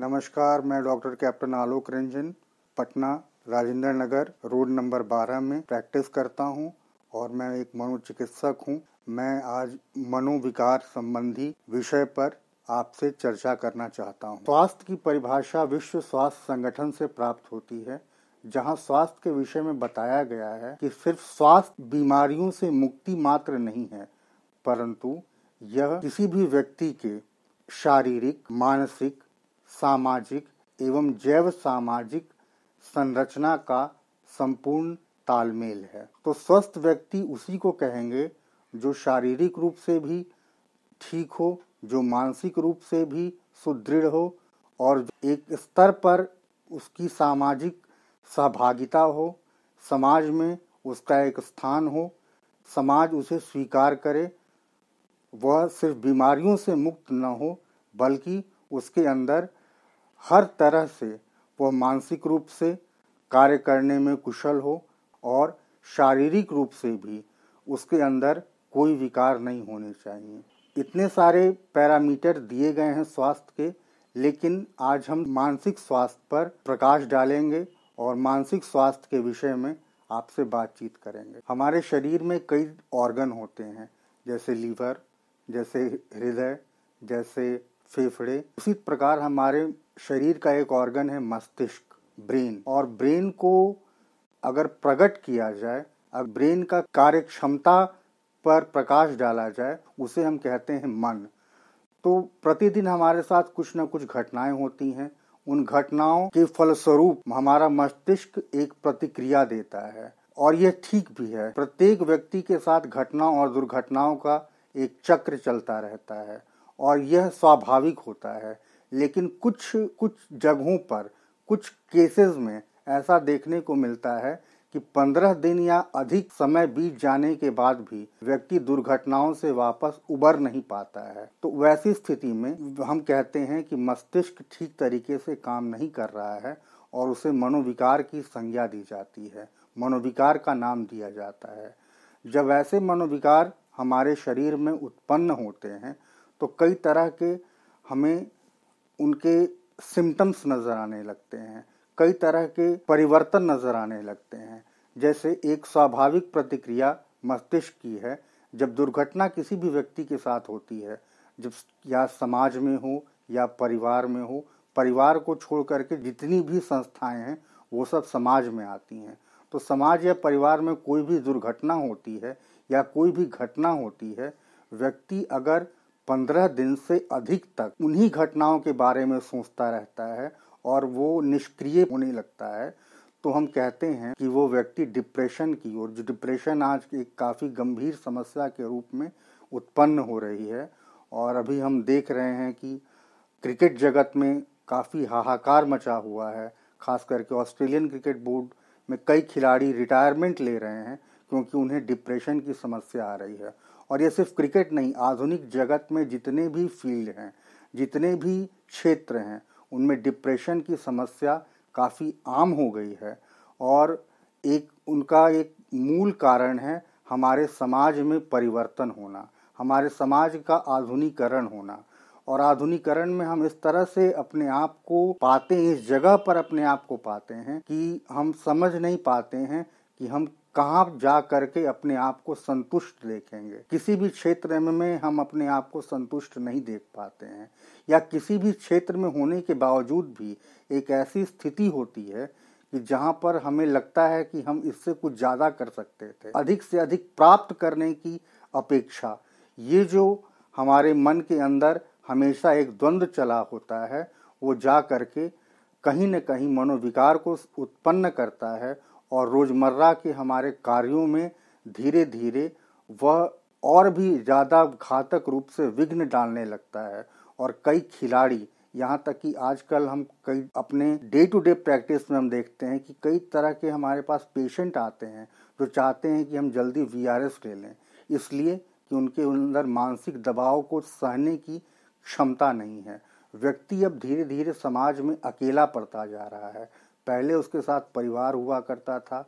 नमस्कार मैं doctor captain Alok Ranjan Patna Rajendra Nagar road number 12 में प्रैक्टिस करता हूं और मैं एक मनोचिकित्सक हूं मैं आज मनोविकार संबंधी विषय पर आपसे चर्चा करना चाहता हूं। स्वास्थ्य की परिभाषा विश्व स्वास्थ्य संगठन से प्राप्त होती है जहां स्वास्थ्य के विषय में बताया गया है कि सिर्फ स्वास्थ्य बीमारियों से मुक्ति मात्र नहीं है परंतु यह किसी भी व्यक्ति के शारीरिक मानसिक सामाजिक एवं जैव सामाजिक संरचना का संपूर्ण तालमेल है तो स्वस्थ व्यक्ति उसी को कहेंगे जो शारीरिक रूप से भी ठीक हो जो मानसिक रूप से भी सुदृढ़ हो और एक स्तर पर उसकी सामाजिक सहभागिता हो समाज में उसका एक स्थान हो समाज उसे स्वीकार करे वह सिर्फ बीमारियों से मुक्त न हो बल्कि उसके अंदर हर तरह से वह मानसिक रूप से कार्य करने में कुशल हो और शारीरिक रूप से भी उसके अंदर कोई विकार नहीं होने चाहिए इतने सारे पैरामीटर दिए गए हैं स्वास्थ्य के लेकिन आज हम मानसिक स्वास्थ्य पर प्रकाश डालेंगे और मानसिक स्वास्थ्य के विषय में आपसे बातचीत करेंगे हमारे शरीर में कई ऑर्गन होते हैं जैसे लीवर जैसे हृदय जैसे फेफड़े उसी प्रकार हमारे शरीर का एक ऑर्गन है मस्तिष्क ब्रेन और ब्रेन को अगर प्रकट किया जाए अगर ब्रेन का कार्य क्षमता पर प्रकाश डाला जाए उसे हम कहते हैं मन तो प्रतिदिन हमारे साथ कुछ न कुछ घटनाएं होती हैं उन घटनाओं के फलस्वरूप हमारा मस्तिष्क एक प्रतिक्रिया देता है और यह ठीक भी है प्रत्येक व्यक्ति के साथ घटना और दुर्घटनाओं का एक चक्र चलता रहता है और यह स्वाभाविक होता है लेकिन कुछ कुछ जगहों पर कुछ केसेस में ऐसा देखने को मिलता है कि पंद्रह दिन या अधिक समय बीत जाने के बाद भी व्यक्ति दुर्घटनाओं से वापस उबर नहीं पाता है तो वैसी स्थिति में हम कहते हैं कि मस्तिष्क ठीक तरीके से काम नहीं कर रहा है और उसे मनोविकार की संज्ञा दी जाती है मनोविकार का नाम दिया जाता है जब ऐसे मनोविकार हमारे शरीर में उत्पन्न होते हैं तो कई तरह के हमें उनके सिम्टम्स नज़र आने लगते हैं कई तरह के परिवर्तन नज़र आने लगते हैं जैसे एक स्वाभाविक प्रतिक्रिया मस्तिष्क की है जब दुर्घटना किसी भी व्यक्ति के साथ होती है जब या समाज में हो या परिवार में हो परिवार को छोड़ करके जितनी भी संस्थाएं हैं वो सब समाज में आती हैं तो समाज या परिवार में कोई भी दुर्घटना होती है या कोई भी घटना होती है व्यक्ति अगर पंद्रह दिन से अधिक तक उन्हीं घटनाओं के बारे में सोचता रहता है और वो निष्क्रिय होने लगता है तो हम कहते हैं कि वो व्यक्ति डिप्रेशन की ओर जो डिप्रेशन आज एक काफ़ी गंभीर समस्या के रूप में उत्पन्न हो रही है और अभी हम देख रहे हैं कि क्रिकेट जगत में काफ़ी हाहाकार मचा हुआ है खास करके ऑस्ट्रेलियन क्रिकेट बोर्ड में कई खिलाड़ी रिटायरमेंट ले रहे हैं क्योंकि उन्हें डिप्रेशन की समस्या आ रही है और ये सिर्फ क्रिकेट नहीं आधुनिक जगत में जितने भी फील्ड हैं जितने भी क्षेत्र हैं उनमें डिप्रेशन की समस्या काफ़ी आम हो गई है और एक उनका एक मूल कारण है हमारे समाज में परिवर्तन होना हमारे समाज का आधुनिकरण होना और आधुनिकरण में हम इस तरह से अपने आप को पाते हैं इस जगह पर अपने आप को पाते हैं कि हम समझ नहीं पाते हैं कि हम कहाँ जा करके अपने आप को संतुष्ट देखेंगे किसी भी क्षेत्र में हम अपने आप को संतुष्ट नहीं देख पाते हैं या किसी भी क्षेत्र में होने के बावजूद भी एक ऐसी स्थिति होती है कि जहाँ पर हमें लगता है कि हम इससे कुछ ज़्यादा कर सकते थे अधिक से अधिक प्राप्त करने की अपेक्षा ये जो हमारे मन के अंदर हमेशा एक द्वंद्व चला होता है वो जा करके कहीं न कहीं मनोविकार को उत्पन्न करता है और रोज़मर्रा के हमारे कार्यों में धीरे धीरे वह और भी ज़्यादा घातक रूप से विघ्न डालने लगता है और कई खिलाड़ी यहाँ तक कि आजकल हम कई अपने डे टू डे प्रैक्टिस में हम देखते हैं कि कई तरह के हमारे पास पेशेंट आते हैं जो चाहते हैं कि हम जल्दी वी आर एस ले लें इसलिए कि उनके अंदर मानसिक दबाव को सहने की क्षमता नहीं है व्यक्ति अब धीरे धीरे समाज में अकेला पड़ता जा रहा है पहले उसके साथ परिवार हुआ करता था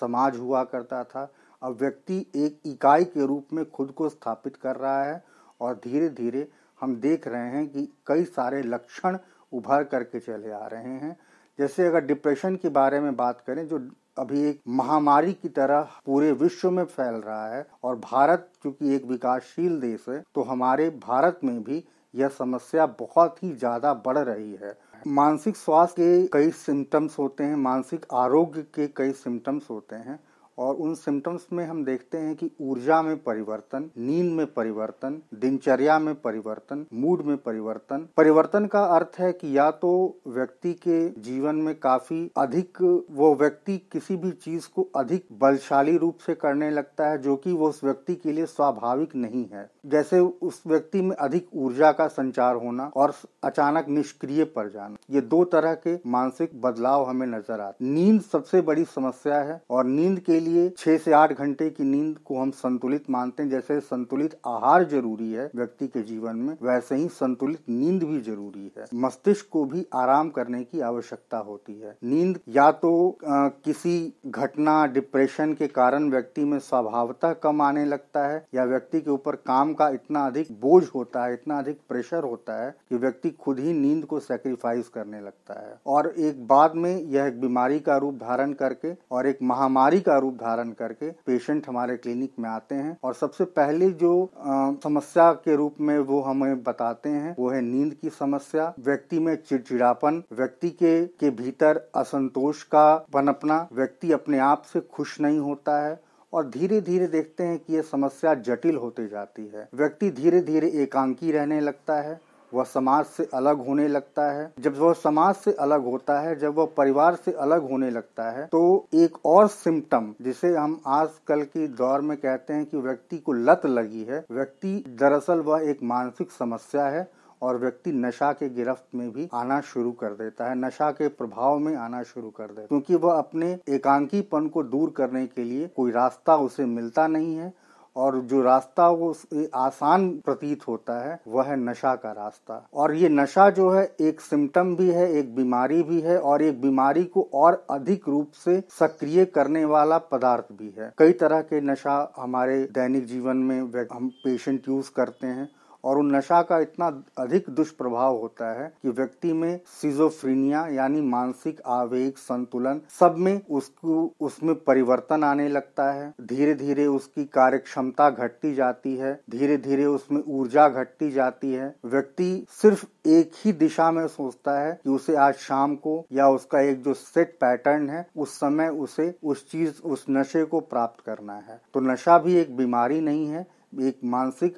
समाज हुआ करता था अब व्यक्ति एक इकाई के रूप में खुद को स्थापित कर रहा है और धीरे धीरे हम देख रहे हैं कि कई सारे लक्षण उभर करके चले आ रहे हैं जैसे अगर डिप्रेशन के बारे में बात करें जो अभी एक महामारी की तरह पूरे विश्व में फैल रहा है और भारत चूंकि एक विकासशील देश है तो हमारे भारत में भी यह समस्या बहुत ही ज़्यादा बढ़ रही है मानसिक स्वास्थ्य के कई सिम्टम्स होते हैं मानसिक आरोग्य के कई सिम्टम्स होते हैं और उन सिम्टम्स में हम देखते हैं कि ऊर्जा में परिवर्तन नींद में परिवर्तन दिनचर्या में परिवर्तन मूड में परिवर्तन परिवर्तन का अर्थ है कि या तो व्यक्ति के जीवन में काफी अधिक वो व्यक्ति किसी भी चीज को अधिक बलशाली रूप से करने लगता है जो कि वो उस व्यक्ति के लिए स्वाभाविक नहीं है जैसे उस व्यक्ति में अधिक ऊर्जा का संचार होना और अचानक निष्क्रिय पर जाना ये दो तरह के मानसिक बदलाव हमें नजर आते नींद सबसे बड़ी समस्या है और नींद के लिए लिए छह से आठ घंटे की नींद को हम संतुलित मानते हैं जैसे संतुलित आहार जरूरी है व्यक्ति के जीवन में वैसे ही संतुलित नींद भी जरूरी है मस्तिष्क को भी आराम करने की आवश्यकता होती है नींद या तो आ, किसी घटना डिप्रेशन के कारण व्यक्ति में स्वभावता कम आने लगता है या व्यक्ति के ऊपर काम का इतना अधिक बोझ होता है इतना अधिक प्रेशर होता है कि व्यक्ति खुद ही नींद को सेक्रीफाइस करने लगता है और एक बाद में यह एक बीमारी का रूप धारण करके और एक महामारी का रूप धारण करके पेशेंट हमारे क्लिनिक में आते हैं और सबसे पहले जो आ, समस्या के रूप में वो हमें बताते हैं वो है नींद की समस्या व्यक्ति में चिड़चिड़ापन व्यक्ति के के भीतर असंतोष का पनपना व्यक्ति अपने आप से खुश नहीं होता है और धीरे धीरे देखते हैं कि यह समस्या जटिल होते जाती है व्यक्ति धीरे धीरे एकांकी रहने लगता है वह समाज से अलग होने लगता है जब वह समाज से अलग होता है जब वह परिवार से अलग होने लगता है तो एक और सिम्टम जिसे हम आजकल के दौर में कहते हैं कि व्यक्ति को लत लगी है व्यक्ति दरअसल वह एक मानसिक समस्या है और व्यक्ति नशा के गिरफ्त में भी आना शुरू कर देता है नशा के प्रभाव में आना शुरू कर देता है क्योंकि वह अपने एकांकीपन को दूर करने के लिए कोई रास्ता उसे मिलता नहीं है और जो रास्ता वो आसान प्रतीत होता है वह है नशा का रास्ता और ये नशा जो है एक सिम्टम भी है एक बीमारी भी है और एक बीमारी को और अधिक रूप से सक्रिय करने वाला पदार्थ भी है कई तरह के नशा हमारे दैनिक जीवन में हम पेशेंट यूज करते हैं और उन नशा का इतना अधिक दुष्प्रभाव होता है कि व्यक्ति में सिजोफ्रीनिया यानी मानसिक आवेग संतुलन सब में उसको उसमें परिवर्तन आने लगता है धीरे धीरे उसकी कार्य क्षमता घटती जाती है धीरे धीरे उसमें ऊर्जा घटती जाती है व्यक्ति सिर्फ एक ही दिशा में सोचता है कि उसे आज शाम को या उसका एक जो सेट पैटर्न है उस समय उसे उस चीज उस नशे को प्राप्त करना है तो नशा भी एक बीमारी नहीं है एक मानसिक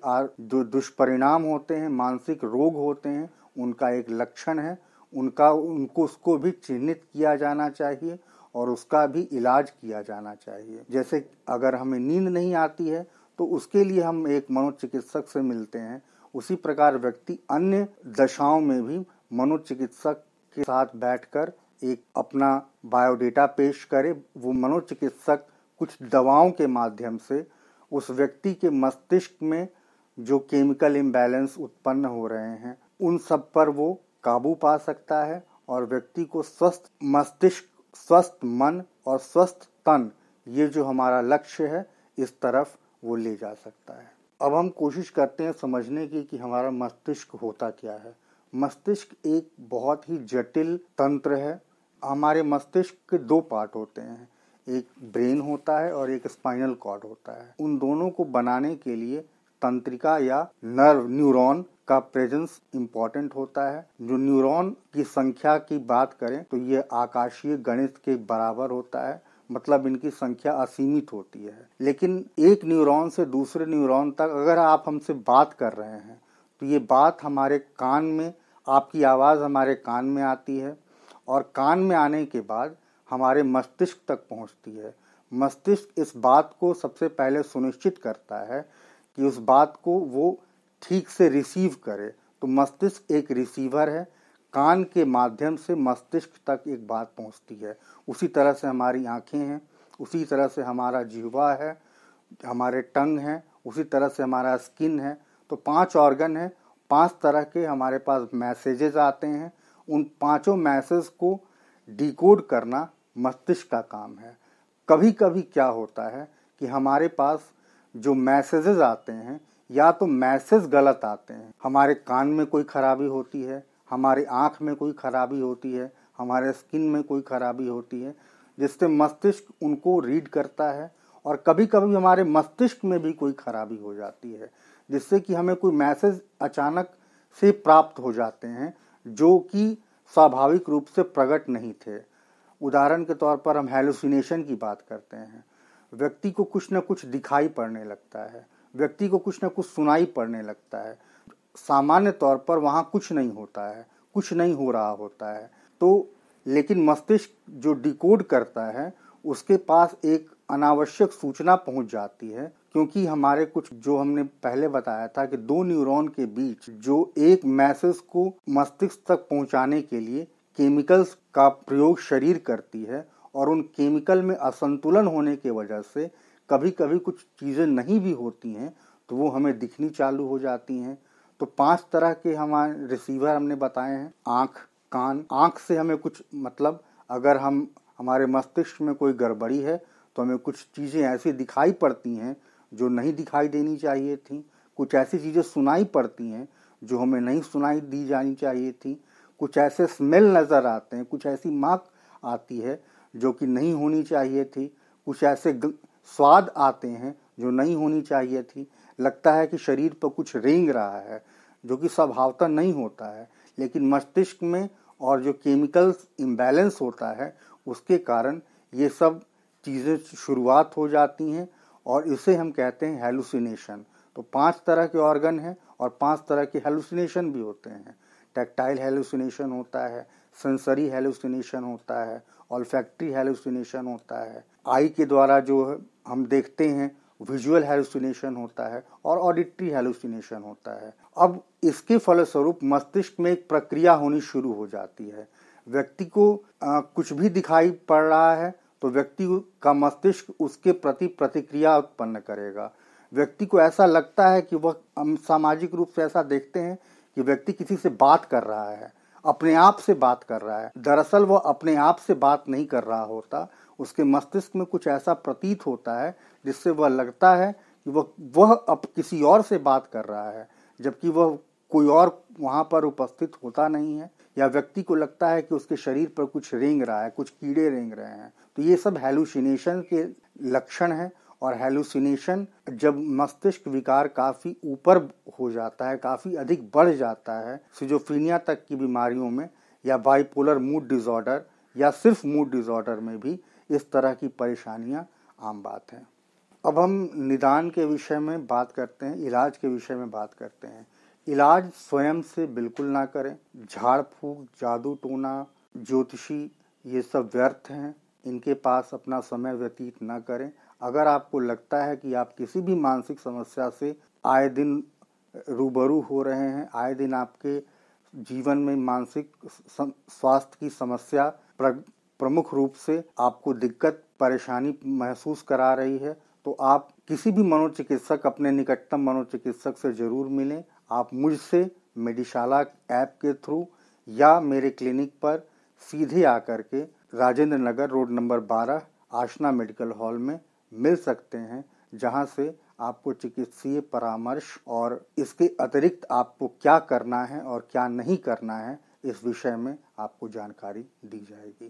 जो दुष्परिणाम होते हैं मानसिक रोग होते हैं उनका एक लक्षण है उनका उनको उसको भी चिन्हित किया जाना चाहिए और उसका भी इलाज किया जाना चाहिए जैसे अगर हमें नींद नहीं आती है तो उसके लिए हम एक मनोचिकित्सक से मिलते हैं उसी प्रकार व्यक्ति अन्य दशाओं में भी मनोचिकित्सक के साथ बैठकर एक अपना बायोडेटा पेश करे वो मनोचिकित्सक कुछ दवाओं के माध्यम से उस व्यक्ति के मस्तिष्क में जो केमिकल इम्बैलेंस उत्पन्न हो रहे हैं उन सब पर वो काबू पा सकता है और व्यक्ति को स्वस्थ मस्तिष्क स्वस्थ मन और स्वस्थ तन ये जो हमारा लक्ष्य है इस तरफ वो ले जा सकता है अब हम कोशिश करते हैं समझने की कि हमारा मस्तिष्क होता क्या है मस्तिष्क एक बहुत ही जटिल तंत्र है हमारे मस्तिष्क के दो पार्ट होते हैं एक ब्रेन होता है और एक स्पाइनल कॉर्ड होता है उन दोनों को बनाने के लिए तंत्रिका या नर्व न्यूरॉन का प्रेजेंस इम्पोर्टेंट होता है जो न्यूरॉन की संख्या की बात करें तो ये आकाशीय गणित के बराबर होता है मतलब इनकी संख्या असीमित होती है लेकिन एक न्यूरॉन से दूसरे न्यूरॉन तक अगर आप हमसे बात कर रहे हैं तो ये बात हमारे कान में आपकी आवाज़ हमारे कान में आती है और कान में आने के बाद हमारे मस्तिष्क तक पहुंचती है मस्तिष्क इस बात को सबसे पहले सुनिश्चित करता है कि उस बात को वो ठीक से रिसीव करे तो मस्तिष्क एक रिसीवर है कान के माध्यम से मस्तिष्क तक एक बात पहुंचती है उसी तरह से हमारी आँखें हैं उसी तरह से हमारा जीवा है हमारे टंग हैं उसी तरह से हमारा स्किन है तो पांच ऑर्गन हैं पांच तरह के हमारे पास मैसेजेस आते हैं उन पांचों मैसेज को डिकोड करना मस्तिष्क का काम है कभी कभी क्या होता है कि हमारे पास जो मैसेजेस आते हैं या तो मैसेज गलत आते हैं हमारे कान में कोई खराबी होती है हमारे आँख में कोई खराबी होती है हमारे स्किन में कोई खराबी होती है जिससे मस्तिष्क उनको रीड करता है और कभी कभी हमारे मस्तिष्क में भी कोई खराबी हो जाती है जिससे कि हमें कोई मैसेज अचानक से प्राप्त हो जाते हैं जो कि स्वाभाविक रूप से प्रकट नहीं थे उदाहरण के तौर पर हम हेलुसिनेशन की बात करते हैं व्यक्ति को कुछ न कुछ दिखाई पड़ने लगता है व्यक्ति को कुछ न कुछ सुनाई पड़ने लगता है सामान्य तौर पर वहाँ कुछ नहीं होता है कुछ नहीं हो रहा होता है तो लेकिन मस्तिष्क जो डिकोड करता है उसके पास एक अनावश्यक सूचना पहुंच जाती है क्योंकि हमारे कुछ जो हमने पहले बताया था कि दो न्यूरॉन के बीच जो एक मैसेज को मस्तिष्क तक पहुंचाने के लिए केमिकल्स का प्रयोग शरीर करती है और उन केमिकल में असंतुलन होने के वजह से कभी कभी कुछ चीज़ें नहीं भी होती हैं तो वो हमें दिखनी चालू हो जाती हैं तो पांच तरह के हमारे रिसीवर हमने बताए हैं आँख कान आँख से हमें कुछ मतलब अगर हम हमारे मस्तिष्क में कोई गड़बड़ी है तो हमें कुछ चीज़ें ऐसी दिखाई पड़ती हैं जो नहीं दिखाई देनी चाहिए थी कुछ ऐसी चीज़ें सुनाई पड़ती हैं जो हमें नहीं सुनाई दी जानी चाहिए थी कुछ ऐसे स्मेल नज़र आते हैं कुछ ऐसी माक आती है जो कि नहीं होनी चाहिए थी कुछ ऐसे स्वाद आते हैं जो नहीं होनी चाहिए थी लगता है कि शरीर पर कुछ रेंग रहा है जो कि स्वभावता नहीं होता है लेकिन मस्तिष्क में और जो केमिकल्स इम्बैलेंस होता है उसके कारण ये सब चीज़ें शुरुआत हो जाती हैं और इसे हम कहते हैं हेलुसिनेशन तो पांच तरह के ऑर्गन हैं और पांच तरह के हेलुसिनेशन भी होते हैं टैक्टाइल हेलुसिनेशन होता है सेंसरी हेलुसिनेशन होता है ऑल्फैक्ट्री हेलुसिनेशन होता है आई के द्वारा जो हम देखते हैं विजुअल हेलुसिनेशन होता है और ऑडिट्री हेलुसिनेशन होता है अब इसके फलस्वरूप मस्तिष्क में एक प्रक्रिया होनी शुरू हो जाती है व्यक्ति को आ, कुछ भी दिखाई पड़ रहा है तो व्यक्ति का मस्तिष्क उसके प्रति प्रतिक्रिया उत्पन्न करेगा व्यक्ति को ऐसा लगता है कि वह हम सामाजिक रूप से ऐसा देखते हैं कि व्यक्ति किसी से बात कर रहा है अपने आप से बात कर रहा है दरअसल वो अपने आप से बात नहीं कर रहा होता उसके मस्तिष्क में कुछ ऐसा प्रतीत होता है जिससे वह लगता है कि वह वह अब किसी और से बात कर रहा है जबकि वह कोई और वहाँ पर उपस्थित होता नहीं है या व्यक्ति को लगता है कि उसके शरीर पर कुछ रेंग रहा है कुछ कीड़े रेंग रहे हैं तो ये सब हेलुसिनेशन के लक्षण हैं और हेलुसिनेशन जब मस्तिष्क विकार काफ़ी ऊपर हो जाता है काफ़ी अधिक बढ़ जाता है सिजोफ्रीनिया तक की बीमारियों में या बाइपोलर मूड डिज़ॉर्डर या सिर्फ मूड डिज़ॉर्डर में भी इस तरह की परेशानियां आम बात हैं अब हम निदान के विषय में बात करते हैं इलाज के विषय में बात करते हैं इलाज स्वयं से बिल्कुल ना करें झाड़ फूक जादू टोना ज्योतिषी ये सब व्यर्थ हैं इनके पास अपना समय व्यतीत ना करें अगर आपको लगता है कि आप किसी भी मानसिक समस्या से आए दिन रूबरू हो रहे हैं आए दिन आपके जीवन में मानसिक स्वास्थ्य की समस्या प्रमुख रूप से आपको दिक्कत परेशानी महसूस करा रही है तो आप किसी भी मनोचिकित्सक अपने निकटतम मनोचिकित्सक से ज़रूर मिलें आप मुझसे मेडिशाला ऐप के थ्रू या मेरे क्लिनिक पर सीधे आकर के Rajendra Nagar road number 12 Aashna medical hall में मिल सकते हैं जहां से आपको चिकित्सीय परामर्श और इसके अतिरिक्त आपको क्या करना है और क्या नहीं करना है इस विषय में आपको जानकारी दी जाएगी